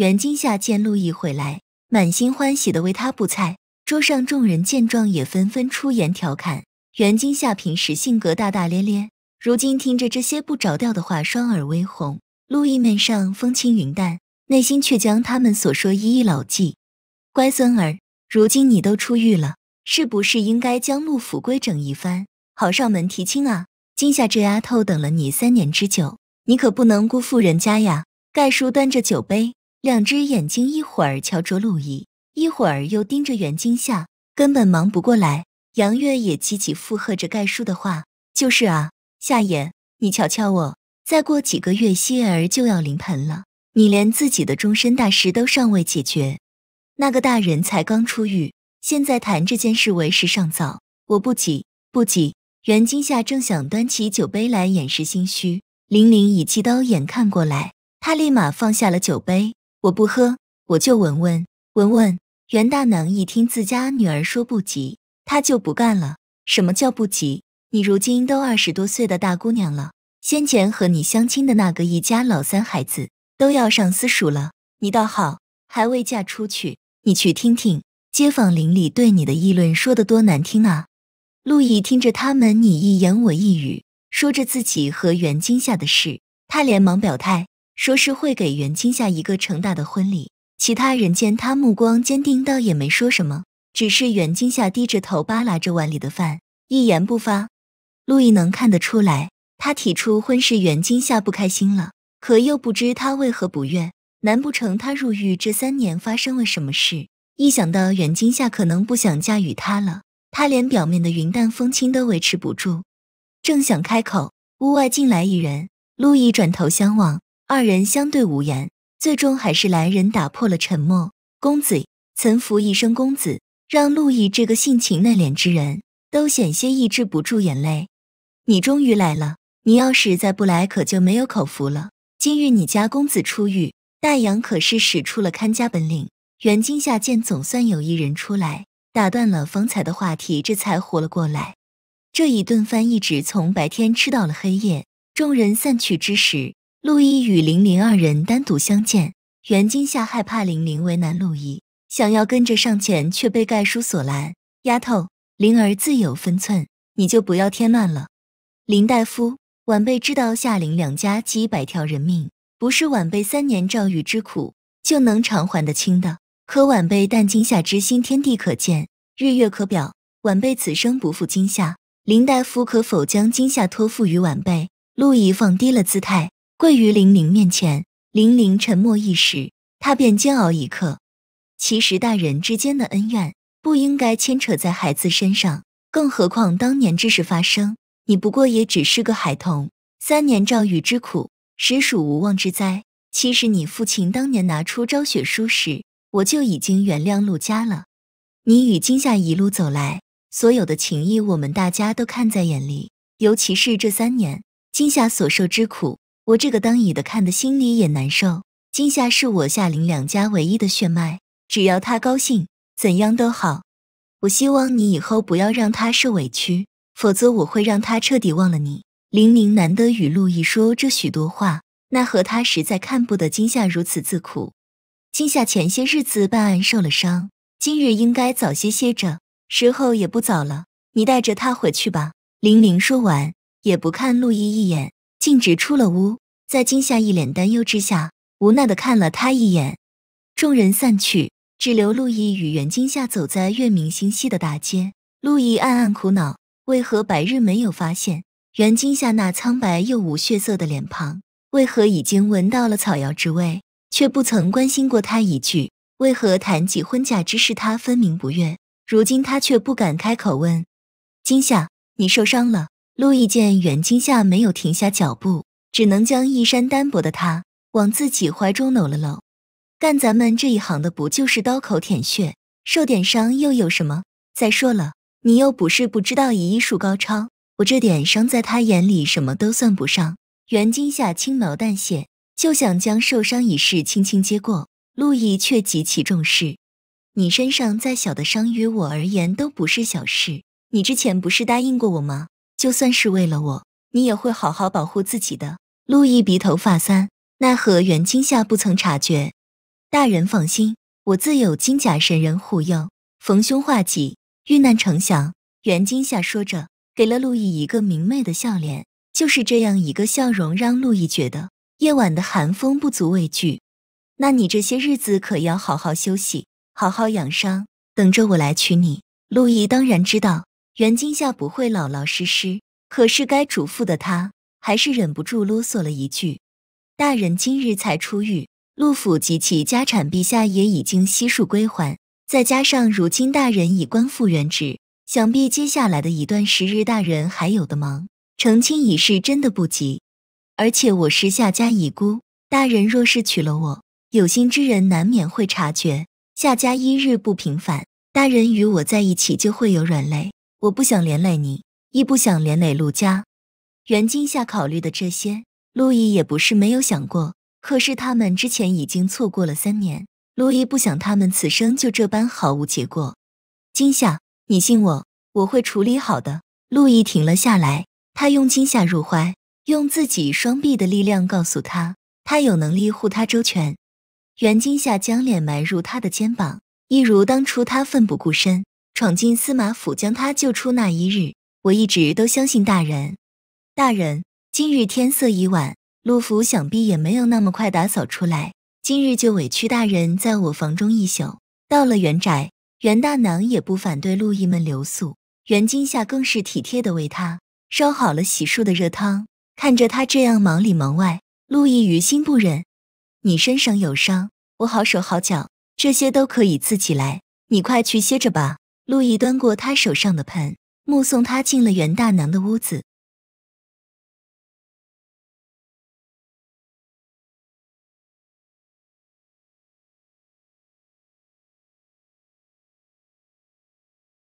袁今夏见陆毅回来，满心欢喜地为他布菜。桌上众人见状，也纷纷出言调侃。袁今夏平时性格大大咧咧，如今听着这些不着调的话，双耳微红。陆毅面上风轻云淡，内心却将他们所说一一牢记。乖孙儿，如今你都出狱了，是不是应该将陆府规整一番，好上门提亲啊？今夏这丫头等了你三年之久，你可不能辜负人家呀！盖叔端着酒杯。两只眼睛一会儿瞧着陆毅，一会儿又盯着袁今夏，根本忙不过来。杨月也积极附和着盖叔的话：“就是啊，夏爷，你瞧瞧我，再过几个月，希儿就要临盆了，你连自己的终身大事都尚未解决，那个大人才刚出狱，现在谈这件事为时尚早。我不急，不急。”袁今夏正想端起酒杯来掩饰心虚，玲玲以犀刀眼看过来，他立马放下了酒杯。我不喝，我就闻闻闻闻。袁大娘一听自家女儿说不急，她就不干了。什么叫不急？你如今都二十多岁的大姑娘了，先前和你相亲的那个一家老三孩子都要上私塾了，你倒好，还未嫁出去。你去听听街坊邻里对你的议论，说得多难听啊！陆毅听着他们你一言我一语说着自己和袁今夏的事，他连忙表态。说是会给袁今夏一个盛大的婚礼。其他人见他目光坚定，倒也没说什么，只是袁今夏低着头扒拉着碗里的饭，一言不发。陆毅能看得出来，他提出婚事，袁今夏不开心了，可又不知他为何不愿。难不成他入狱这三年发生了什么事？一想到袁金夏可能不想嫁与他了，他连表面的云淡风轻都维持不住，正想开口，屋外进来一人，陆毅转头相望。二人相对无言，最终还是来人打破了沉默。公子岑福一声“公子”，让陆毅这个性情内敛之人都险些抑制不住眼泪。你终于来了！你要是在不来，可就没有口福了。今日你家公子出狱，大洋可是使出了看家本领。袁今夏见总算有一人出来，打断了方才的话题，这才活了过来。这一顿饭一直从白天吃到了黑夜。众人散去之时。陆毅与玲玲二人单独相见，袁今夏害怕玲玲为难陆毅，想要跟着上前，却被盖叔所拦。丫头，灵儿自有分寸，你就不要添乱了。林大夫，晚辈知道夏林两家几百条人命，不是晚辈三年诏狱之苦就能偿还得清的。可晚辈但今夏之心，天地可见，日月可表。晚辈此生不负今夏。林大夫，可否将今夏托付于晚辈？陆毅放低了姿态。跪于玲玲面前，玲玲沉默一时，他便煎熬一刻。其实大人之间的恩怨不应该牵扯在孩子身上，更何况当年之事发生，你不过也只是个孩童，三年诏狱之苦实属无妄之灾。其实你父亲当年拿出昭雪书时，我就已经原谅陆家了。你与金夏一路走来，所有的情谊我们大家都看在眼里，尤其是这三年金夏所受之苦。我这个当姨的看的心里也难受。今夏是我夏林两家唯一的血脉，只要他高兴，怎样都好。我希望你以后不要让他受委屈，否则我会让他彻底忘了你。玲玲难得与陆毅说这许多话，奈何他实在看不得今夏如此自苦。今夏前些日子办案受了伤，今日应该早些歇着。时候也不早了，你带着他回去吧。玲玲说完，也不看陆毅一眼。径直出了屋，在今夏一脸担忧之下，无奈的看了他一眼。众人散去，只留陆毅与袁今夏走在月明星稀的大街。陆毅暗暗苦恼：为何白日没有发现袁今夏那苍白又无血色的脸庞？为何已经闻到了草药之味，却不曾关心过他一句？为何谈及婚嫁之事，他分明不愿，如今他却不敢开口问：“今夏，你受伤了？”陆毅见袁今夏没有停下脚步，只能将衣衫单薄的他往自己怀中搂了搂。干咱们这一行的，不就是刀口舔血，受点伤又有什么？再说了，你又不是不知道，以医术高超，我这点伤在他眼里什么都算不上。袁金夏轻描淡写，就想将受伤一事轻轻接过。陆毅却极其重视，你身上再小的伤，于我而言都不是小事。你之前不是答应过我吗？就算是为了我，你也会好好保护自己的。路易鼻头发酸，奈何袁今夏不曾察觉。大人放心，我自有金甲神人护佑，逢凶化吉，遇难成祥。袁今夏说着，给了路易一个明媚的笑脸。就是这样一个笑容，让路易觉得夜晚的寒风不足畏惧。那你这些日子可要好好休息，好好养伤，等着我来娶你。路易当然知道。袁今夏不会老老实实，可是该嘱咐的，他还是忍不住啰嗦了一句：“大人今日才出狱，陆府及其家产，陛下也已经悉数归还。再加上如今大人已官复原职，想必接下来的一段时日，大人还有的忙。成亲已是真的不急，而且我是夏家遗孤，大人若是娶了我，有心之人难免会察觉。夏家一日不平凡，大人与我在一起就会有软肋。”我不想连累你，亦不想连累陆家。袁今夏考虑的这些，陆毅也不是没有想过。可是他们之前已经错过了三年，陆毅不想他们此生就这般毫无结果。今夏，你信我，我会处理好的。陆毅停了下来，他拥今夏入怀，用自己双臂的力量告诉他，他有能力护他周全。袁今夏将脸埋入他的肩膀，一如当初他奋不顾身。闯进司马府将他救出那一日，我一直都相信大人。大人，今日天色已晚，陆府想必也没有那么快打扫出来。今日就委屈大人在我房中一宿。到了袁宅，袁大娘也不反对陆毅们留宿。袁今夏更是体贴的为他烧好了洗漱的热汤。看着他这样忙里忙外，陆毅于心不忍。你身上有伤，我好手好脚，这些都可以自己来。你快去歇着吧。陆毅端过他手上的盆，目送他进了袁大娘的屋子。